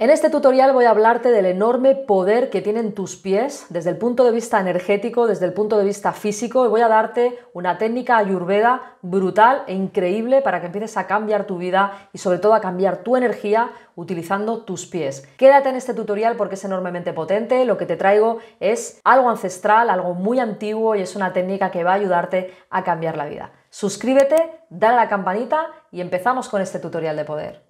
En este tutorial voy a hablarte del enorme poder que tienen tus pies desde el punto de vista energético, desde el punto de vista físico y voy a darte una técnica ayurveda brutal e increíble para que empieces a cambiar tu vida y sobre todo a cambiar tu energía utilizando tus pies. Quédate en este tutorial porque es enormemente potente, lo que te traigo es algo ancestral, algo muy antiguo y es una técnica que va a ayudarte a cambiar la vida. Suscríbete, dale a la campanita y empezamos con este tutorial de poder.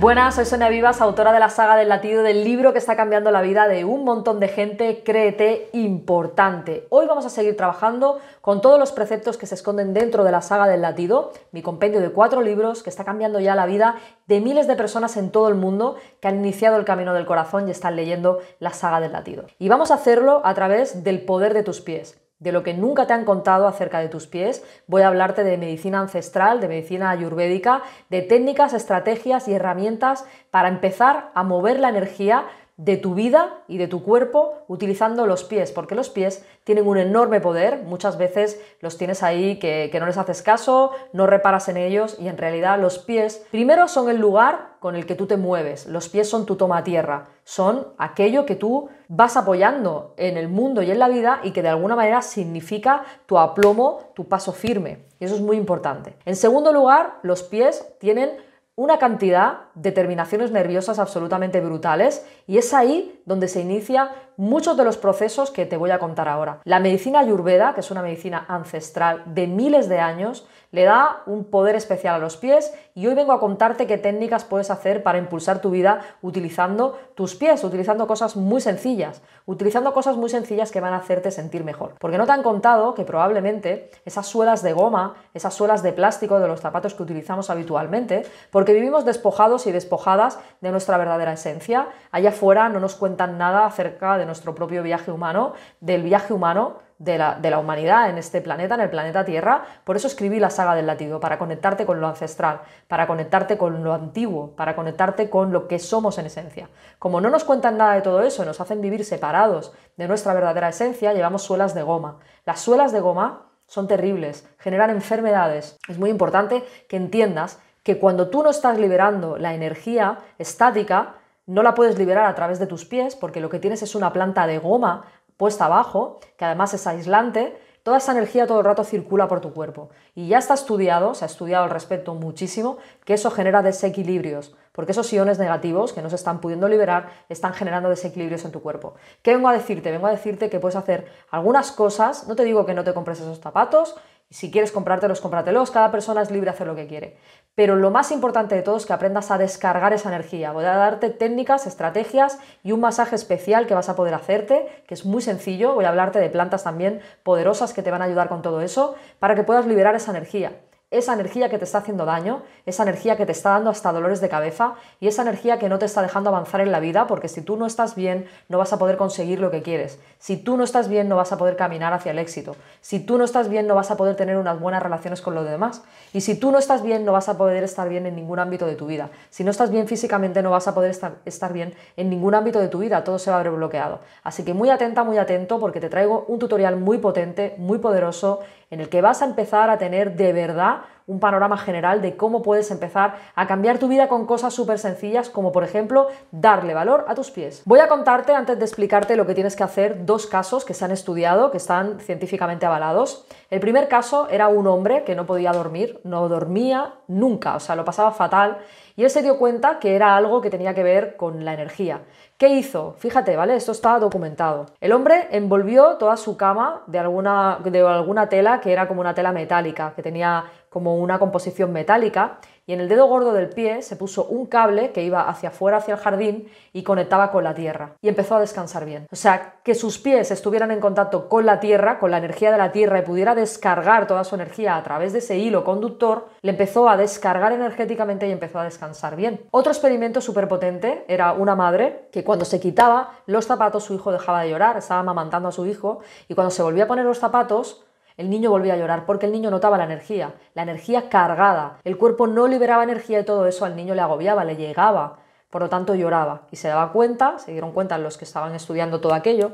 Buenas, soy Sonia Vivas, autora de la saga del latido del libro que está cambiando la vida de un montón de gente, créete importante. Hoy vamos a seguir trabajando con todos los preceptos que se esconden dentro de la saga del latido, mi compendio de cuatro libros que está cambiando ya la vida de miles de personas en todo el mundo que han iniciado el camino del corazón y están leyendo la saga del latido. Y vamos a hacerlo a través del poder de tus pies de lo que nunca te han contado acerca de tus pies. Voy a hablarte de medicina ancestral, de medicina ayurvédica, de técnicas, estrategias y herramientas para empezar a mover la energía de tu vida y de tu cuerpo utilizando los pies, porque los pies tienen un enorme poder, muchas veces los tienes ahí que, que no les haces caso, no reparas en ellos y en realidad los pies primero son el lugar con el que tú te mueves. Los pies son tu toma tierra, son aquello que tú vas apoyando en el mundo y en la vida y que de alguna manera significa tu aplomo, tu paso firme. Y eso es muy importante. En segundo lugar, los pies tienen una cantidad de terminaciones nerviosas absolutamente brutales y es ahí donde se inicia muchos de los procesos que te voy a contar ahora. La medicina ayurveda, que es una medicina ancestral de miles de años, le da un poder especial a los pies y hoy vengo a contarte qué técnicas puedes hacer para impulsar tu vida utilizando tus pies, utilizando cosas muy sencillas, utilizando cosas muy sencillas que van a hacerte sentir mejor. Porque no te han contado que probablemente esas suelas de goma, esas suelas de plástico de los zapatos que utilizamos habitualmente, porque vivimos despojados y despojadas de nuestra verdadera esencia, allá afuera no nos cuentan nada acerca de nuestro propio viaje humano, del viaje humano de la, humanidad en este planeta, en el planeta Tierra. Por eso escribí la saga del latido, para conectarte con lo ancestral, para conectarte con lo antiguo, para conectarte con lo que somos en esencia. Como no nos cuentan nada de todo eso, nos hacen vivir separados de nuestra verdadera esencia, llevamos suelas de goma. Las suelas de goma son terribles, generan enfermedades. Es muy importante que entiendas que cuando tú no estás liberando la energía estática, no la puedes liberar a través de tus pies porque lo que tienes es una planta de goma puesta abajo, que además es aislante, toda esa energía todo el rato circula por tu cuerpo. Y ya está estudiado, se ha estudiado al respecto muchísimo, que eso genera desequilibrios, porque esos iones negativos que no se están pudiendo liberar están generando desequilibrios en tu cuerpo. ¿Qué vengo a decirte? Vengo a decirte que puedes hacer algunas cosas, no te digo que no te compres esos zapatos, si quieres comprártelos, cómpratelos, cada persona es libre de hacer lo que quiere. Pero lo más importante de todo es que aprendas a descargar esa energía. Voy a darte técnicas, estrategias y un masaje especial que vas a poder hacerte, que es muy sencillo. Voy a hablarte de plantas también poderosas que te van a ayudar con todo eso, para que puedas liberar esa energía esa energía que te está haciendo daño, esa energía que te está dando hasta dolores de cabeza y esa energía que no te está dejando avanzar en la vida, porque si tú no estás bien, no vas a poder conseguir lo que quieres. Si tú no estás bien, no vas a poder caminar hacia el éxito. Si tú no estás bien, no vas a poder tener unas buenas relaciones con los demás. Y si tú no estás bien, no vas a poder estar bien en ningún ámbito de tu vida. Si no estás bien físicamente, no vas a poder estar, estar bien en ningún ámbito de tu vida. Todo se va a ver bloqueado. Así que muy atenta, muy atento, porque te traigo un tutorial muy potente, muy poderoso en el que vas a empezar a tener de verdad un panorama general de cómo puedes empezar a cambiar tu vida con cosas súper sencillas como por ejemplo darle valor a tus pies. Voy a contarte antes de explicarte lo que tienes que hacer dos casos que se han estudiado, que están científicamente avalados. El primer caso era un hombre que no podía dormir, no dormía nunca, o sea, lo pasaba fatal y él se dio cuenta que era algo que tenía que ver con la energía. ¿Qué hizo? Fíjate, ¿vale? Esto está documentado. El hombre envolvió toda su cama de alguna, de alguna tela que era como una tela metálica, que tenía como una composición metálica, y en el dedo gordo del pie se puso un cable que iba hacia afuera, hacia el jardín, y conectaba con la tierra, y empezó a descansar bien. O sea, que sus pies estuvieran en contacto con la tierra, con la energía de la tierra, y pudiera descargar toda su energía a través de ese hilo conductor, le empezó a descargar energéticamente y empezó a descansar bien. Otro experimento súper potente era una madre que cuando se quitaba los zapatos su hijo dejaba de llorar, estaba amamantando a su hijo, y cuando se volvía a poner los zapatos, el niño volvía a llorar porque el niño notaba la energía, la energía cargada. El cuerpo no liberaba energía y todo eso al niño le agobiaba, le llegaba. Por lo tanto lloraba y se daba cuenta, se dieron cuenta los que estaban estudiando todo aquello,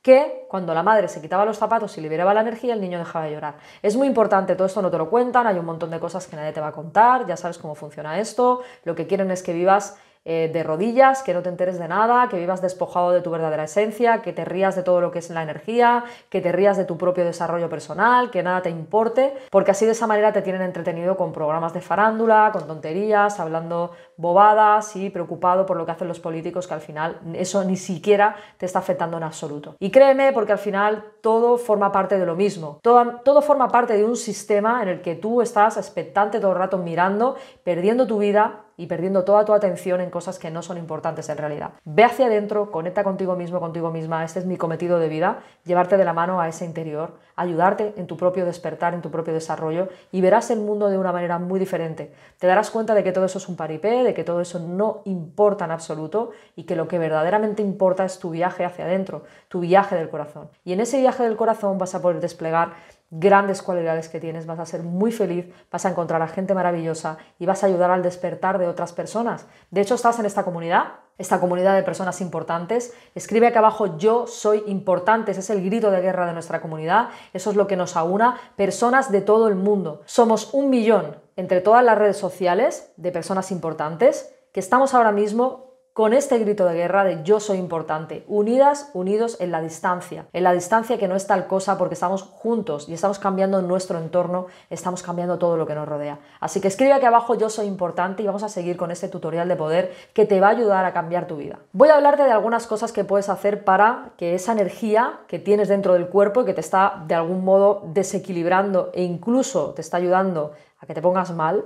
que cuando la madre se quitaba los zapatos y liberaba la energía, el niño dejaba de llorar. Es muy importante, todo esto no te lo cuentan, hay un montón de cosas que nadie te va a contar, ya sabes cómo funciona esto, lo que quieren es que vivas eh, de rodillas, que no te enteres de nada, que vivas despojado de tu verdadera esencia, que te rías de todo lo que es la energía, que te rías de tu propio desarrollo personal, que nada te importe, porque así de esa manera te tienen entretenido con programas de farándula, con tonterías, hablando bobadas y preocupado por lo que hacen los políticos, que al final eso ni siquiera te está afectando en absoluto. Y créeme, porque al final todo forma parte de lo mismo, todo, todo forma parte de un sistema en el que tú estás expectante todo el rato mirando, perdiendo tu vida, y perdiendo toda tu atención en cosas que no son importantes en realidad. Ve hacia adentro, conecta contigo mismo, contigo misma. Este es mi cometido de vida, llevarte de la mano a ese interior, ayudarte en tu propio despertar, en tu propio desarrollo y verás el mundo de una manera muy diferente. Te darás cuenta de que todo eso es un paripé, de que todo eso no importa en absoluto y que lo que verdaderamente importa es tu viaje hacia adentro, tu viaje del corazón. Y en ese viaje del corazón vas a poder desplegar grandes cualidades que tienes, vas a ser muy feliz, vas a encontrar a gente maravillosa y vas a ayudar al despertar de otras personas. De hecho, estás en esta comunidad, esta comunidad de personas importantes. Escribe acá abajo yo soy importante, ese es el grito de guerra de nuestra comunidad, eso es lo que nos aúna, personas de todo el mundo. Somos un millón entre todas las redes sociales de personas importantes que estamos ahora mismo con este grito de guerra de yo soy importante, unidas, unidos en la distancia, en la distancia que no es tal cosa porque estamos juntos y estamos cambiando nuestro entorno, estamos cambiando todo lo que nos rodea. Así que escribe aquí abajo yo soy importante y vamos a seguir con este tutorial de poder que te va a ayudar a cambiar tu vida. Voy a hablarte de algunas cosas que puedes hacer para que esa energía que tienes dentro del cuerpo y que te está de algún modo desequilibrando e incluso te está ayudando a que te pongas mal,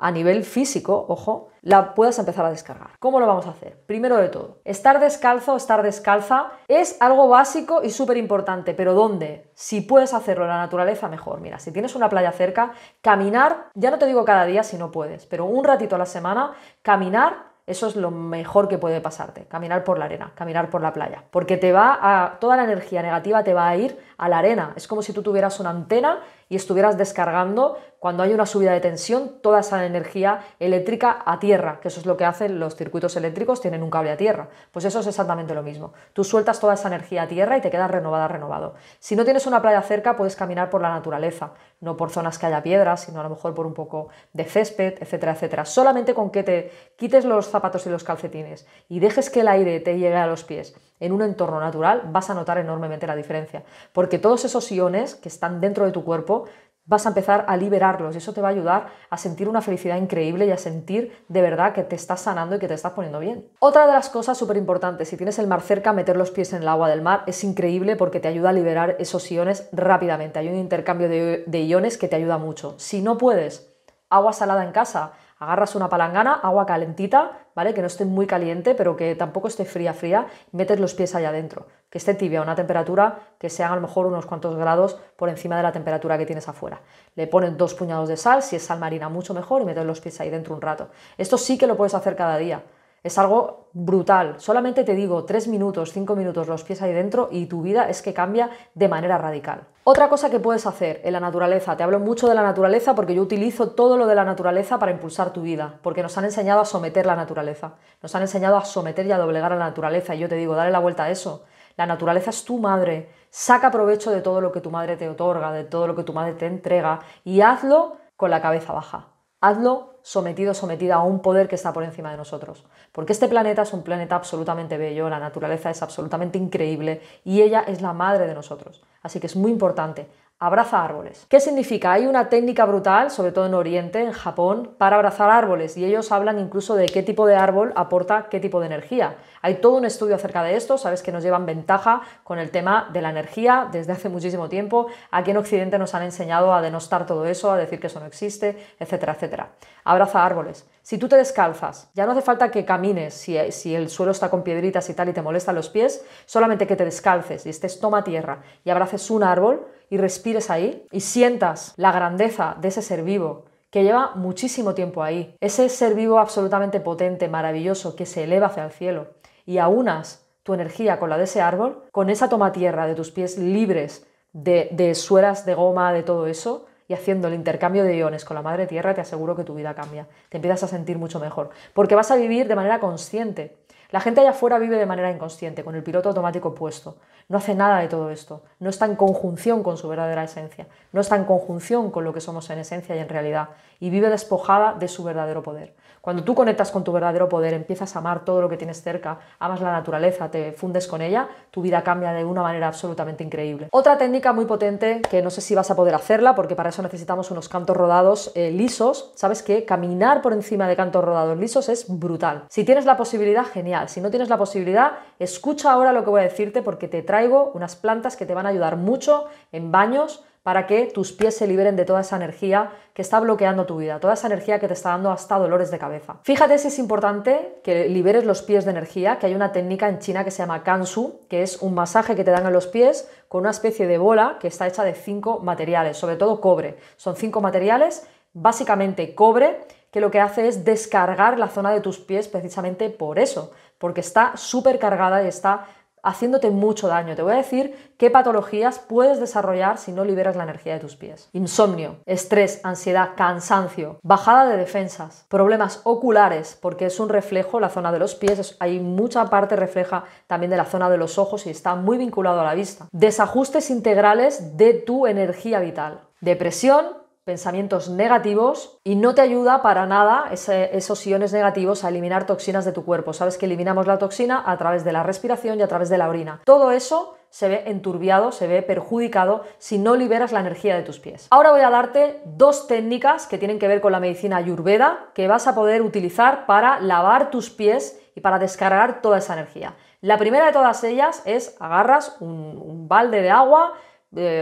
a nivel físico, ojo, la puedas empezar a descargar. ¿Cómo lo vamos a hacer? Primero de todo, estar descalzo, estar descalza es algo básico y súper importante, pero ¿dónde? Si puedes hacerlo en la naturaleza, mejor. Mira, si tienes una playa cerca, caminar, ya no te digo cada día si no puedes, pero un ratito a la semana, caminar eso es lo mejor que puede pasarte, caminar por la arena, caminar por la playa, porque te va a toda la energía negativa te va a ir a la arena, es como si tú tuvieras una antena y estuvieras descargando cuando hay una subida de tensión toda esa energía eléctrica a tierra, que eso es lo que hacen los circuitos eléctricos, tienen un cable a tierra. Pues eso es exactamente lo mismo. Tú sueltas toda esa energía a tierra y te quedas renovada, renovado. Si no tienes una playa cerca, puedes caminar por la naturaleza, no por zonas que haya piedras, sino a lo mejor por un poco de césped, etcétera, etcétera. Solamente con que te quites los zapatos y los calcetines y dejes que el aire te llegue a los pies en un entorno natural, vas a notar enormemente la diferencia. Porque todos esos iones que están dentro de tu cuerpo vas a empezar a liberarlos y eso te va a ayudar a sentir una felicidad increíble y a sentir de verdad que te estás sanando y que te estás poniendo bien. Otra de las cosas súper importantes, si tienes el mar cerca, meter los pies en el agua del mar es increíble porque te ayuda a liberar esos iones rápidamente. Hay un intercambio de, de iones que te ayuda mucho. Si no puedes, agua salada en casa, Agarras una palangana, agua calentita, ¿vale? Que no esté muy caliente, pero que tampoco esté fría, fría, metes los pies allá adentro. Que esté tibia, una temperatura que sea a lo mejor unos cuantos grados por encima de la temperatura que tienes afuera. Le pones dos puñados de sal, si es sal marina mucho mejor, y metes los pies ahí dentro un rato. Esto sí que lo puedes hacer cada día. Es algo brutal. Solamente te digo, tres minutos, cinco minutos los pies ahí dentro y tu vida es que cambia de manera radical. Otra cosa que puedes hacer en la naturaleza, te hablo mucho de la naturaleza porque yo utilizo todo lo de la naturaleza para impulsar tu vida, porque nos han enseñado a someter la naturaleza, nos han enseñado a someter y a doblegar a la naturaleza. Y yo te digo, dale la vuelta a eso. La naturaleza es tu madre, saca provecho de todo lo que tu madre te otorga, de todo lo que tu madre te entrega y hazlo con la cabeza baja. Hazlo sometido sometida a un poder que está por encima de nosotros. Porque este planeta es un planeta absolutamente bello, la naturaleza es absolutamente increíble y ella es la madre de nosotros. Así que es muy importante abraza árboles. ¿Qué significa? Hay una técnica brutal, sobre todo en Oriente, en Japón, para abrazar árboles y ellos hablan incluso de qué tipo de árbol aporta qué tipo de energía. Hay todo un estudio acerca de esto, sabes que nos llevan ventaja con el tema de la energía desde hace muchísimo tiempo. Aquí en Occidente nos han enseñado a denostar todo eso, a decir que eso no existe, etcétera, etcétera. Abraza árboles. Si tú te descalzas, ya no hace falta que camines si, el suelo está con piedritas y tal y te molestan los pies, solamente que te descalces y estés toma tierra y abraces un árbol y respires ahí y sientas la grandeza de ese ser vivo que lleva muchísimo tiempo ahí, ese ser vivo absolutamente potente, maravilloso, que se eleva hacia el cielo y aunas tu energía con la de ese árbol, con esa toma tierra de tus pies libres de, de suelas de goma, de todo eso, y haciendo el intercambio de iones con la madre tierra, te aseguro que tu vida cambia. Te empiezas a sentir mucho mejor, porque vas a vivir de manera consciente. La gente allá afuera vive de manera inconsciente, con el piloto automático puesto. No hace nada de todo esto. No está en conjunción con su verdadera esencia. No está en conjunción con lo que somos en esencia y en realidad. Y vive despojada de su verdadero poder. Cuando tú conectas con tu verdadero poder, empiezas a amar todo lo que tienes cerca, amas la naturaleza, te fundes con ella, tu vida cambia de una manera absolutamente increíble. Otra técnica muy potente, que no sé si vas a poder hacerla, porque para eso necesitamos unos cantos rodados eh, lisos, ¿sabes que Caminar por encima de cantos rodados lisos es brutal. Si tienes la posibilidad, genial si no tienes la posibilidad, escucha ahora lo que voy a decirte porque te traigo unas plantas que te van a ayudar mucho en baños para que tus pies se liberen de toda esa energía que está bloqueando tu vida, toda esa energía que te está dando hasta dolores de cabeza. Fíjate si es importante que liberes los pies de energía, que hay una técnica en China que se llama Kansu, que es un masaje que te dan en los pies con una especie de bola que está hecha de cinco materiales, sobre todo cobre. Son cinco materiales, básicamente cobre, que lo que hace es descargar la zona de tus pies precisamente por eso, porque está súper cargada y está haciéndote mucho daño. Te voy a decir qué patologías puedes desarrollar si no liberas la energía de tus pies. Insomnio, estrés, ansiedad, cansancio, bajada de defensas, problemas oculares, porque es un reflejo, la zona de los pies, hay mucha parte refleja también de la zona de los ojos y está muy vinculado a la vista. Desajustes integrales de tu energía vital. Depresión, pensamientos negativos y no te ayuda para nada esos iones negativos a eliminar toxinas de tu cuerpo. Sabes que eliminamos la toxina a través de la respiración y a través de la orina. Todo eso se ve enturbiado, se ve perjudicado si no liberas la energía de tus pies. Ahora voy a darte dos técnicas que tienen que ver con la medicina ayurveda que vas a poder utilizar para lavar tus pies y para descargar toda esa energía. La primera de todas ellas es agarras un balde de agua,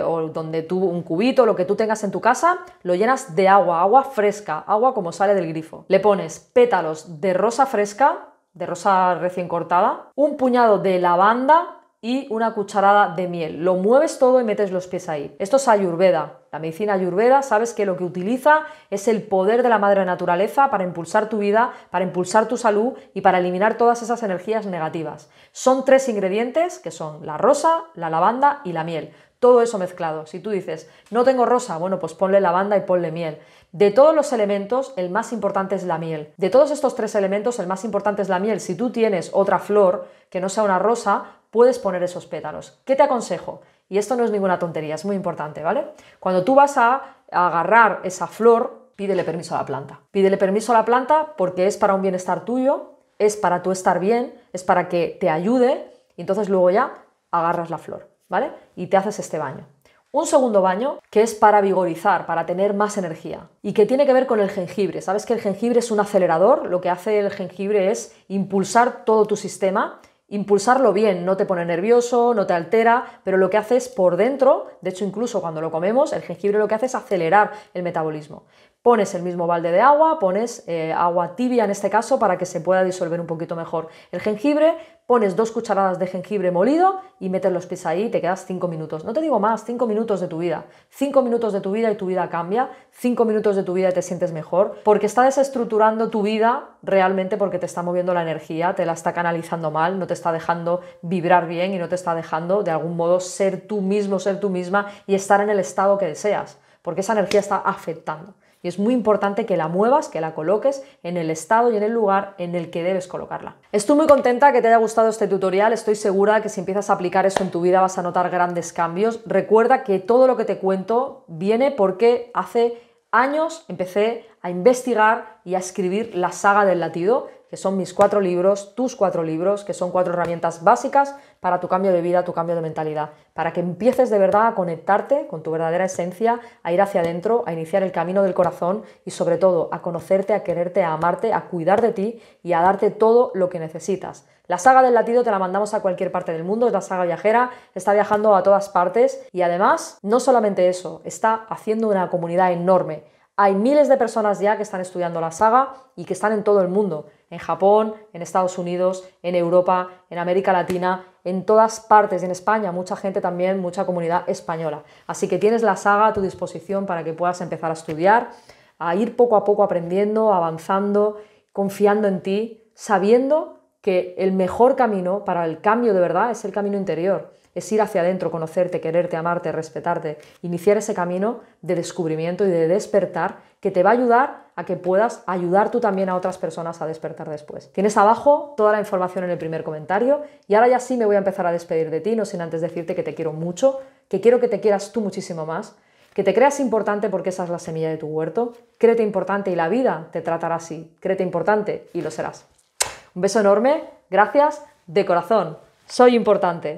o donde tú, un cubito, lo que tú tengas en tu casa, lo llenas de agua, agua fresca, agua como sale del grifo. Le pones pétalos de rosa fresca, de rosa recién cortada, un puñado de lavanda y una cucharada de miel. Lo mueves todo y metes los pies ahí. Esto es ayurveda. La medicina ayurveda, sabes que lo que utiliza es el poder de la madre naturaleza para impulsar tu vida, para impulsar tu salud y para eliminar todas esas energías negativas. Son tres ingredientes que son la rosa, la lavanda y la miel. Todo eso mezclado. Si tú dices, no tengo rosa, bueno, pues ponle lavanda y ponle miel. De todos los elementos, el más importante es la miel. De todos estos tres elementos, el más importante es la miel. Si tú tienes otra flor que no sea una rosa, puedes poner esos pétalos. ¿Qué te aconsejo? Y esto no es ninguna tontería, es muy importante, ¿vale? Cuando tú vas a agarrar esa flor, pídele permiso a la planta. Pídele permiso a la planta porque es para un bienestar tuyo, es para tu estar bien, es para que te ayude y entonces luego ya agarras la flor. ¿vale? Y te haces este baño. Un segundo baño que es para vigorizar, para tener más energía y que tiene que ver con el jengibre. Sabes que el jengibre es un acelerador, lo que hace el jengibre es impulsar todo tu sistema, impulsarlo bien, no te pone nervioso, no te altera, pero lo que hace es por dentro, de hecho incluso cuando lo comemos, el jengibre lo que hace es acelerar el metabolismo. Pones el mismo balde de agua, pones eh, agua tibia en este caso para que se pueda disolver un poquito mejor. El jengibre, pones dos cucharadas de jengibre molido y metes los pies ahí y te quedas cinco minutos. No te digo más, cinco minutos de tu vida. Cinco minutos de tu vida y tu vida cambia, Cinco minutos de tu vida y te sientes mejor, porque está desestructurando tu vida realmente porque te está moviendo la energía, te la está canalizando mal, no te está dejando vibrar bien y no te está dejando de algún modo ser tú mismo, ser tú misma y estar en el estado que deseas, porque esa energía está afectando y es muy importante que la muevas, que la coloques en el estado y en el lugar en el que debes colocarla. Estoy muy contenta que te haya gustado este tutorial, estoy segura que si empiezas a aplicar eso en tu vida vas a notar grandes cambios. Recuerda que todo lo que te cuento viene porque hace años empecé a investigar y a escribir la saga del latido que son mis cuatro libros, tus cuatro libros, que son cuatro herramientas básicas para tu cambio de vida, tu cambio de mentalidad, para que empieces de verdad a conectarte con tu verdadera esencia, a ir hacia adentro, a iniciar el camino del corazón y sobre todo a conocerte, a quererte, a amarte, a cuidar de ti y a darte todo lo que necesitas. La saga del latido te la mandamos a cualquier parte del mundo, es la saga viajera, está viajando a todas partes y además, no solamente eso, está haciendo una comunidad enorme. Hay miles de personas ya que están estudiando la saga y que están en todo el mundo en Japón, en Estados Unidos, en Europa, en América Latina, en todas partes, en España, mucha gente también, mucha comunidad española. Así que tienes la saga a tu disposición para que puedas empezar a estudiar, a ir poco a poco aprendiendo, avanzando, confiando en ti, sabiendo que el mejor camino para el cambio de verdad es el camino interior es ir hacia adentro, conocerte, quererte, amarte, respetarte, iniciar ese camino de descubrimiento y de despertar que te va a ayudar a que puedas ayudar tú también a otras personas a despertar después. Tienes abajo toda la información en el primer comentario y ahora ya sí me voy a empezar a despedir de ti, no sin antes decirte que te quiero mucho, que quiero que te quieras tú muchísimo más, que te creas importante porque esa es la semilla de tu huerto, créete importante y la vida te tratará así, créete importante y lo serás. Un beso enorme, gracias de corazón, soy importante.